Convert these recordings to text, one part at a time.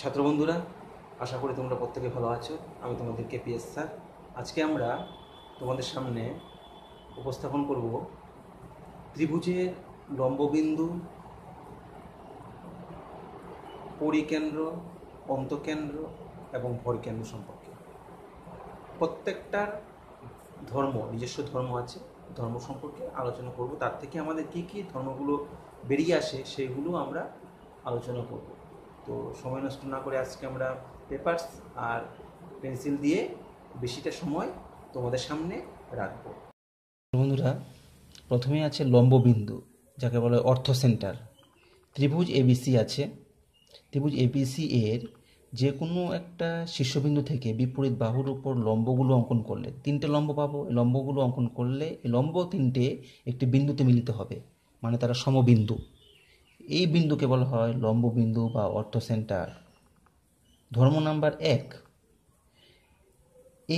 ছাত্রবন্ধুরা আশা করি তোমরা প্রত্যেকে ভালো আছো আমি তোমাদের কেপিএস স্যার আজকে আমরা তোমাদের সামনে উপস্থাপন করব ত্রিভুজের লম্ববিন্দু পরিকেন্দ্র অন্তকেন্দ্র এবং ভরকেন্দ্র সম্পর্কে প্রত্যেকটার ধর্ম নিজস্ব ধর্ম আছে ধর্ম সম্পর্কে আলোচনা করব তার থেকে আমাদের কি কি ধর্মগুলো বেরিয়ে আসে সেইগুলো আমরা আলোচনা করব তো সময় নষ্ট না করে আজকে আমরা পেপার্স আর পেন্সিল দিয়ে বেশিটা সময় তোমাদের সামনে রাখবো বন্ধুরা প্রথমে আছে লম্ববিন্দু যাকে বলে অর্থ সেন্টার ত্রিভুজ এবিসি আছে ত্রিভুজ এবিসি এর যে কোনো একটা শীর্ষবিন্দু থেকে বিপরীত বাহুর উপর লম্বগুলো অঙ্কন করলে তিনটে লম্ব পাবো লম্বগুলো অঙ্কন করলে এই লম্ব তিনটে একটি বিন্দুতে মিলিত হবে মানে তারা সমবিন্দু এই বিন্দুকে বলা হয় লম্ব বিন্দু বা অর্থ সেন্টার ধর্ম নাম্বার এক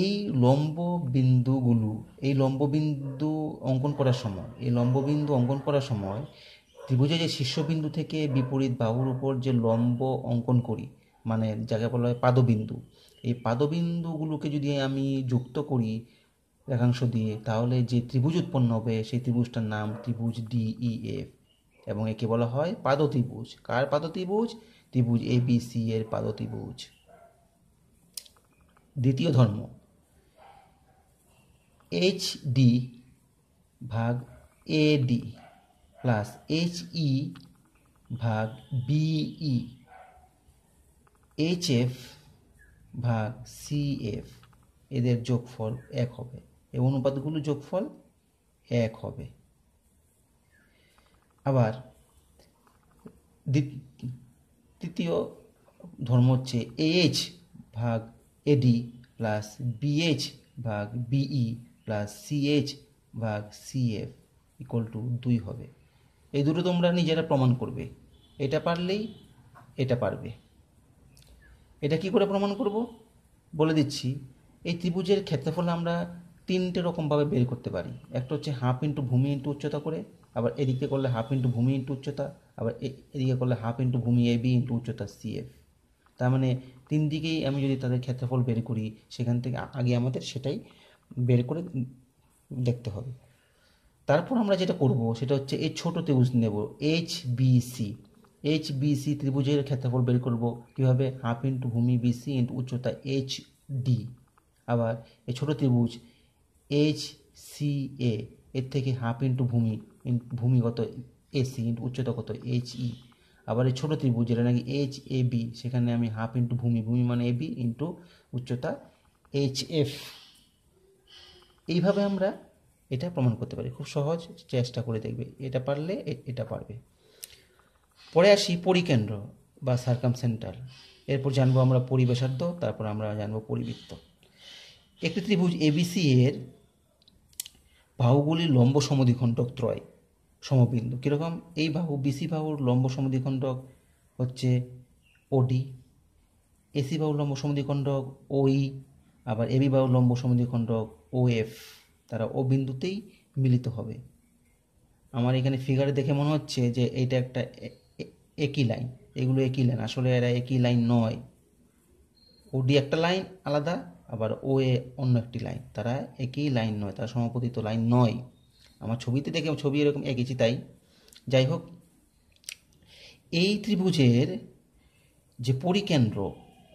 এই লম্ব বিন্দুগুলো এই লম্ব বিন্দু অঙ্কন করার সময় এই লম্ব বিন্দু অঙ্কন করার সময় ত্রিভুজে যে শীর্ষবিন্দু থেকে বিপরীত বাহুর উপর যে লম্ব অঙ্কন করি মানে যাকে বলা হয় পাদবিন্দু এই পাদবিন্দুগুলোকে যদি আমি যুক্ত করি রেখাংশ দিয়ে তাহলে যে ত্রিভুজ উৎপন্ন হবে সেই ত্রিভুজটার নাম ত্রিভুজ ডিইএফ এবং একে বলা হয় পাদত্রিভুজ কার পাদত্রিভুজ ত্রিভুজ এ বি সি এর পাদত্রিভুজ দ্বিতীয় ধর্ম এইচ ডি ভাগ A D plus H E ভাগ বিই এইচ এফ ভাগ সি এফ এদের যোগফল এক হবে এই অনুপাতগুলো যোগফল এক হবে আবার তৃতীয় ধর্ম হচ্ছে এএইচ ভাগ এডি প্লাস বিএইচ ভাগ বিই প্লাস সিএইচ ভাগ সিএফ ইকুয়াল টু দুই হবে এই দুটো তোমরা নিজেরা প্রমাণ করবে এটা পারলেই এটা পারবে এটা কি করে প্রমাণ করব বলে দিচ্ছি এই ত্রিভুজের ক্ষেত্রফল আমরা তিনটে রকমভাবে বের করতে পারি একটা হচ্ছে হাফ ইন্টু ভূমি ইন্টু উচ্চতা করে আবার এদিকে করলে হাফ ইন্টু ভূমি ইন্টু উচ্চতা আবার এদিকে করলে হাফ ইন্টু ভূমি এ বি ইন্টু উচ্চতা সি এফ তার মানে তিন দিকেই আমি যদি তাদের ক্ষেত্রফল বের করি সেখান থেকে আগে আমাদের সেটাই বের করে দেখতে হবে তারপর আমরা যেটা করব সেটা হচ্ছে এই ছোটো ত্রিভুজ নেব এইচ বিসি এইচ বিসি ত্রিভুজের ক্ষেত্রফল বের করব কীভাবে হাফ ইন্টু ভূমি বিসি ইন্টু উচ্চতা এইচ ডি আবার এই ছোটো ত্রিভুজ এইচ সি এ এর থেকে হাফ ইন্টু ভূমি ভূমিগত এসি ইন্টু উচ্চতা কত এইচ ই আবার এই ছোটো ত্রিভুজ যেটা নাকি এইচ এ বি সেখানে আমি হাফ ইন্টু ভূমি ভূমি মানে এ বি ইন্টু উচ্চতা এইচ এফ এইভাবে আমরা এটা প্রমাণ করতে পারি খুব সহজ চেষ্টা করে দেখবে এটা পারলে এটা পারবে পরে আসি পরিকেন্দ্র বা সার্কাম সেন্টার এরপর জানবো আমরা পরিবেশার্ধ তারপর আমরা জানবো পরিবৃত্ত একটি ত্রিভুজ এবিসি এর বাহুগুলি লম্ব সমধিখণ্ডক ত্রয় সমবিন্দু কীরকম এই বাহু বিসি বাহুর লম্ব সমদ্বিখণ্ডক হচ্ছে ওডি এসি বাহু লম্ব সমদ্বিখণ্ডক ওই e, আবার এবি বাহু লম্ব সমদ্বিখণ্ডক ও এফ তারা ও বিন্দুতেই মিলিত হবে আমার এখানে ফিগারে দেখে মনে হচ্ছে যে এইটা একটা একই লাইন এগুলো একই লাইন আসলে এরা একই লাইন নয় ওডি একটা লাইন আলাদা আবার ও এ অন্য একটি লাইন তারা একই লাইন নয় তারা সমপতিত লাইন নয় আমার ছবিতে দেখে ছবি এরকম এঁকেছি তাই যাই হোক এই ত্রিভুজের যে পরিকেন্দ্র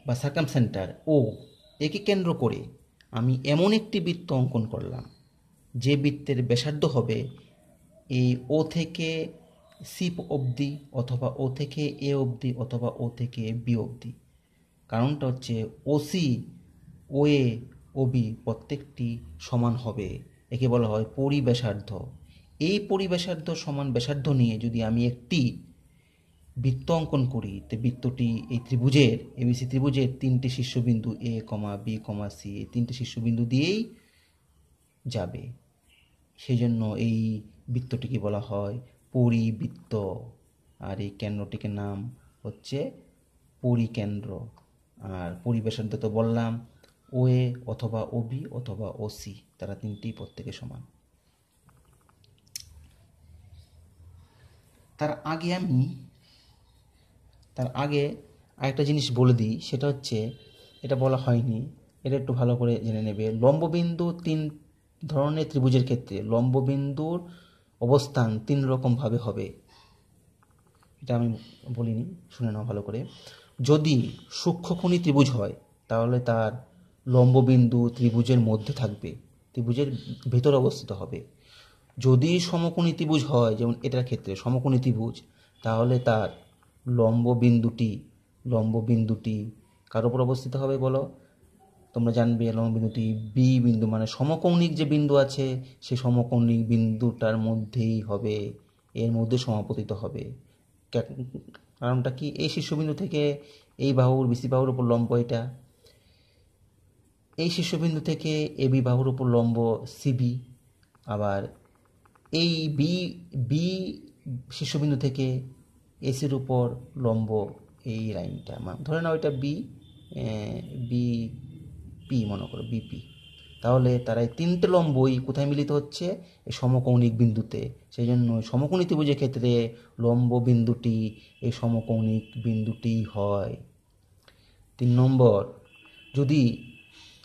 বা সার্কাম সেন্টার ও একে কেন্দ্র করে আমি এমন একটি বৃত্ত অঙ্কন করলাম যে বৃত্তের ব্যাসার্ধ হবে এই ও থেকে সিপ অবধি অথবা ও থেকে এ অবধি অথবা ও থেকে বি অবধি কারণটা হচ্ছে ওসি ও এ ও বি প্রত্যেকটি সমান হবে একে বলা হয় পরিবেশার্ধ এই পরিবেশার্ধ সমান ব্যাসার্ধ নিয়ে যদি আমি একটি বৃত্ত অঙ্কন করি তো বৃত্তটি এই ত্রিভুজের এবিসি ত্রিভুজের তিনটি শীর্ষবিন্দু এ কমা বি কমা সি এই তিনটি শীর্ষবিন্দু দিয়েই যাবে সেই জন্য এই বৃত্তটিকে বলা হয় পরিবৃত্ত আর এই কেন্দ্রটিকে নাম হচ্ছে পরিকেন্দ্র আর পরিবেশার্ধ তো বললাম ও এ অথবা ওবি অথবা ও সি তারা তিনটি প্রত্যেকে সমান তার আগে আমি তার আগে আরেকটা জিনিস বলে দিই সেটা হচ্ছে এটা বলা হয়নি এটা একটু ভালো করে জেনে নেবে লম্ববিন্দু তিন ধরনের ত্রিভুজের ক্ষেত্রে লম্ববিন্দুর অবস্থান তিন রকমভাবে হবে এটা আমি বলিনি শুনে নাও ভালো করে যদি সূক্ষ্মখনি ত্রিভুজ হয় তাহলে তার লম্ববিন্দু ত্রিভুজের মধ্যে থাকবে ত্রিভুজের ভেতর অবস্থিত হবে যদি সমকোণী ত্রিভুজ হয় যেমন এটার ক্ষেত্রে সমকোণী ত্রিভুজ তাহলে তার লম্ববিন্দুটি লম্ববিন্দুটি কার উপর অবস্থিত হবে বলো তোমরা জানবে লম্ববিন্দুটি বি বিন্দু মানে সমকৌণিক যে বিন্দু আছে সেই সমকৌণিক বিন্দুটার মধ্যেই হবে এর মধ্যে সমাপতিত হবে কারণটা কি এই শীর্ষবিন্দু থেকে এই বাহুর বিসি বাহুর উপর লম্ব এটা এই শীর্ষবিন্দু থেকে এ বি বাহুর উপর লম্ব সিবি আবার এই বি বি শীর্ষবিন্দু থেকে এসির উপর লম্ব এই লাইনটা ধরে নাও এটা বি বি পি মনে করো বিপি তাহলে তারা এই তিনটে লম্বই কোথায় মিলিত হচ্ছে এই সমকৌণিক বিন্দুতে সেই জন্য সমকৌণিক ত্রিভুজের ক্ষেত্রে লম্ব বিন্দুটি এই সমকৌণিক বিন্দুটি হয় তিন নম্বর যদি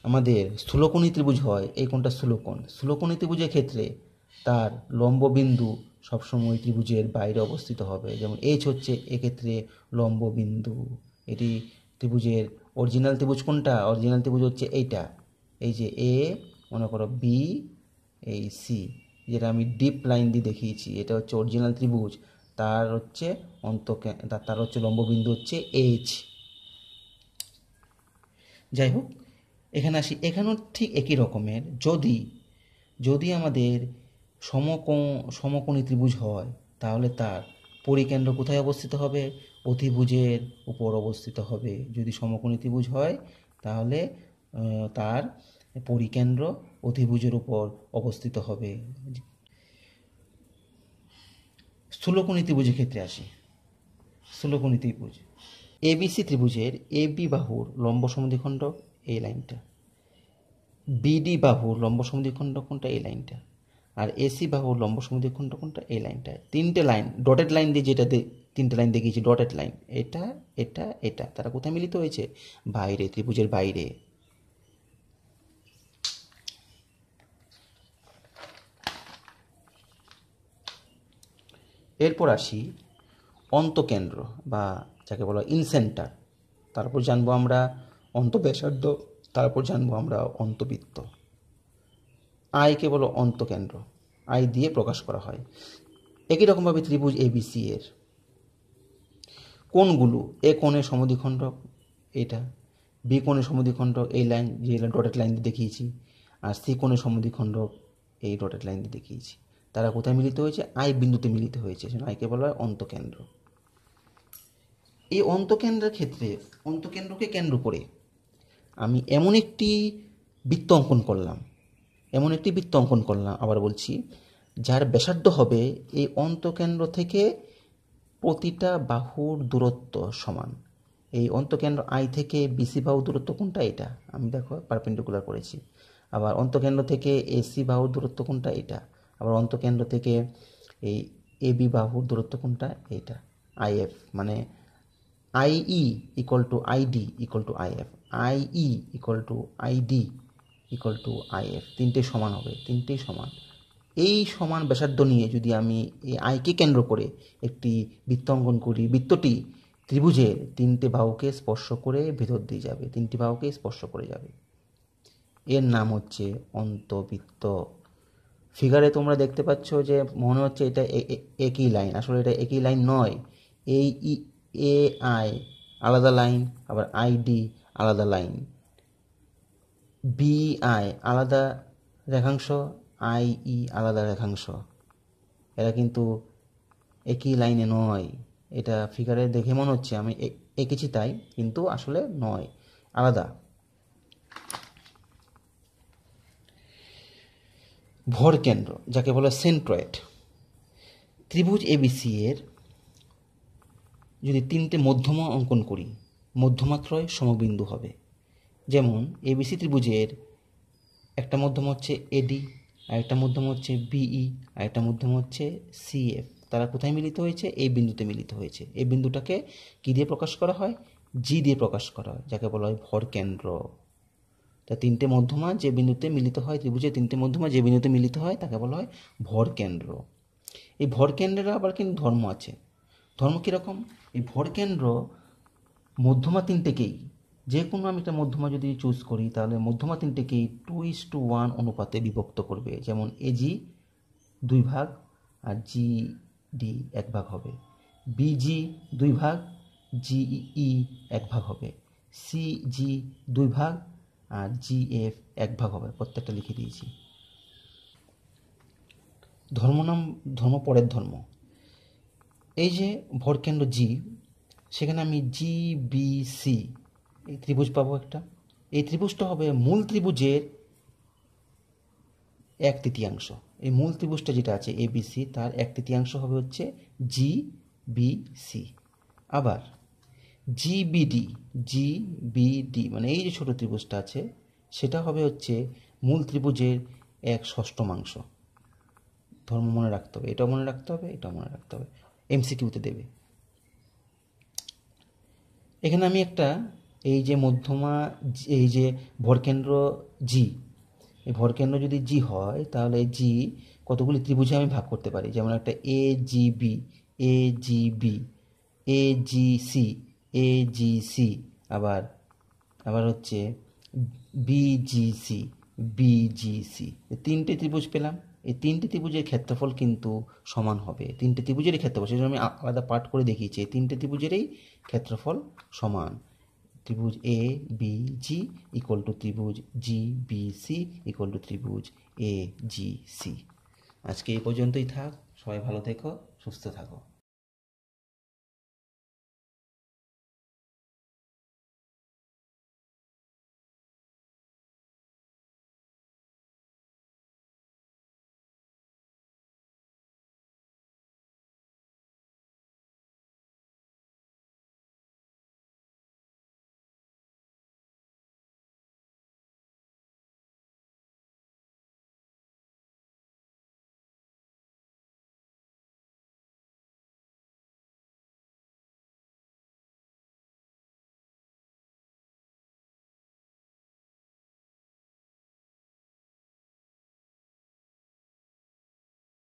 আমাদের স্থূলকোণী ত্রিভুজ হয় এই কোণটা স্থূলকোণ স্থূলকোণী ত্রিভুজের ক্ষেত্রে তার লম্ববিন্দু সবসময় ত্রিভুজের বাইরে অবস্থিত হবে যেমন এইচ হচ্ছে এক্ষেত্রে লম্ববিন্দু এটি ত্রিভুজের অরিজিনাল ত্রিভুজ কোনটা অরিজিনাল ত্রিভুজ হচ্ছে এইটা এই যে এ মনে করো বি এই সি যেটা আমি ডিপ লাইন দিয়ে দেখিয়েছি এটা হচ্ছে অরিজিনাল ত্রিভুজ তার হচ্ছে অন্ত তার হচ্ছে লম্ববিন্দু হচ্ছে এইচ যাই হোক এখানে আসি এখানেও ঠিক একই রকমের যদি যদি আমাদের সমকোণ সমকোণী ত্রিভুজ হয় তাহলে তার পরিকেন্দ্র কোথায় অবস্থিত হবে অতিভুজের উপর অবস্থিত হবে যদি সমকোণী ত্রিভুজ হয় তাহলে তার পরিকেন্দ্র অতিভুজের উপর অবস্থিত হবে স্থূলকোণী ত্রিভুজের ক্ষেত্রে আসি স্থূলকোণী ত্রিভুজ এবিসি ত্রিভুজের এবি বাহুর লম্ব সমধিখণ্ড এই লাইনটা বিডি বাহু লম্ব সমুদ্রিখণ্ড কোনটা এই লাইনটা আর এসি বাহু লম্ব সমুদ্রিখণ্ড কোনটা এই লাইনটা তিনটে লাইন ডটেড লাইন দিয়ে যেটা তিনটে লাইন দেখিয়েছি ডটেড লাইন এটা এটা এটা তারা কোথায় মিলিত হয়েছে বাইরে ত্রিভুজের বাইরে এরপর আসি অন্তকেন্দ্র বা যাকে বলা ইনসেন্টার তারপর জানবো আমরা অন্তব্যাসার্ধ তারপর জানবো আমরা অন্তবৃত্ত আয় কেবল অন্তকেন্দ্র আয় দিয়ে প্রকাশ করা হয় একই রকমভাবে ত্রিভুজ এবিসি এর কোনগুলো এ কোণে সমদ্বিখণ্ডক এটা বি কোণে সমদ্বিখণ্ডক এই লাইন যে ডটেড লাইন দিয়ে দেখিয়েছি আর সি কোণে সমদ্বিখণ্ডক এই ডটেড লাইন দিয়ে দেখিয়েছি তারা কোথায় মিলিত হয়েছে আই বিন্দুতে মিলিত হয়েছে আইকে বলা হয় অন্তকেন্দ্র এই অন্তকেন্দ্রের ক্ষেত্রে অন্তকেন্দ্রকে কেন্দ্র করে আমি এমন একটি বৃত্ত অঙ্কন করলাম এমন একটি বৃত্ত অঙ্কন করলাম আবার বলছি যার ব্যাসার্ধ হবে এই অন্তকেন্দ্র থেকে প্রতিটা বাহুর দূরত্ব সমান এই অন্তকেন্দ্র আই থেকে বিসি বাহু দূরত্ব কোনটা এটা আমি দেখো পারপেন্ডিকুলার করেছি আবার অন্তকেন্দ্র থেকে এসি বাহুর দূরত্ব কোনটা এটা আবার অন্তকেন্দ্র থেকে এই এবি বাহুর দূরত্ব কোনটা এইটা আইএফ মানে IE equal to ID equal to IF IE equal to ID equal to IF তিনটে সমান হবে তিনটেই সমান এই সমান ব্যাসার্ধ নিয়ে যদি আমি এই আইকে কেন্দ্র করে একটি বৃত্ত অঙ্কন করি বৃত্তটি ত্রিভুজের তিনটে বাহুকে স্পর্শ করে ভেতর দিয়ে যাবে তিনটি বাহুকে স্পর্শ করে যাবে এর নাম হচ্ছে অন্তবৃত্ত ফিগারে তোমরা দেখতে পাচ্ছ যে মনে হচ্ছে এটা একই লাইন আসলে এটা একই লাইন নয় এই এ আই আলাদা লাইন আবার আইডি আলাদা লাইন বিআই আলাদা রেখাংশ আইই e, আলাদা রেখাংশ এরা কিন্তু একই লাইনে নয় এটা ফিগারে দেখে মনে হচ্ছে আমি এঁকেছি তাই কিন্তু আসলে নয় আলাদা ভরকেন্দ্র যাকে বলে সেন্ট্রয়েড ত্রিভুজ এবিসি এর যদি তিনটে মধ্যমা অঙ্কন করি মধ্যমাত্রয় সমবিন্দু হবে যেমন এবিসি ত্রিভুজের একটা মধ্যম হচ্ছে এডি আর একটা মধ্যম হচ্ছে বিই আর একটা মধ্যম হচ্ছে সিএফ তারা কোথায় মিলিত হয়েছে এই বিন্দুতে মিলিত হয়েছে এই বিন্দুটাকে কী দিয়ে প্রকাশ করা হয় জি দিয়ে প্রকাশ করা হয় যাকে বলা হয় ভর কেন্দ্র তা তিনটে মধ্যমা যে বিন্দুতে মিলিত হয় ত্রিভুজের তিনটে মধ্যমা যে বিন্দুতে মিলিত হয় তাকে বলা হয় ভর কেন্দ্র এই ভর কেন্দ্রের আবার কিন্তু ধর্ম আছে ধর্ম কীরকম এই ভরকেন্দ্র মধ্যমা তিনটেকেই যে কোনো আমি একটা মধ্যমা যদি চুজ করি তাহলে মধ্যমা তিনটেকেই টু ইস টু ওয়ান অনুপাতে বিভক্ত করবে যেমন এজি দুই ভাগ আর জি ডি এক ভাগ হবে বিজি দুই ভাগ জিই e এক ভাগ হবে সিজি দুই ভাগ আর জিএফ এক ভাগ হবে প্রত্যেকটা লিখে দিয়েছি ধর্ম নাম ধর্ম পরের ধর্ম এই যে ভরকেন্দ্র জি সেখানে আমি জি বি সি এই ত্রিভুজ পাবো একটা এই ত্রিভুজটা হবে মূল ত্রিভুজের এক তৃতীয়াংশ এই মূল ত্রিভুজটা যেটা আছে এ বি সি তার এক তৃতীয়াংশ হবে হচ্ছে জি বি সি আবার বি ডি মানে এই যে ছোট ত্রিভুজটা আছে সেটা হবে হচ্ছে মূল ত্রিভুজের এক ষষ্ঠমাংশ ধর্ম মনে রাখতে হবে এটাও মনে রাখতে হবে এটাও মনে রাখতে হবে এমসিকিউতে দেবে এখানে আমি একটা এই যে মধ্যমা এই যে ভরকেন্দ্র জি এই ভরকেন্দ্র যদি জি হয় তাহলে জি কতগুলি ত্রিভুজে আমি ভাগ করতে পারি যেমন একটা A G B A G B A G C A G C আবার আবার হচ্ছে B B G C G C তিনটে ত্রিভুজ পেলাম এই তিনটি ত্রিভুজের ক্ষেত্রফল কিন্তু সমান হবে তিনটে ত্রিভুজেরই ক্ষেত্রফল সেজন্য আমি আলাদা পার্ট করে দেখিয়েছি এই তিনটে ত্রিভুজেরই ক্ষেত্রফল সমান ত্রিভুজ A B G equal to ত্রিভুজ G B C equal to ত্রিভুজ এ জি সি আজকে এই পর্যন্তই থাক সবাই ভালো থেকো সুস্থ থাকো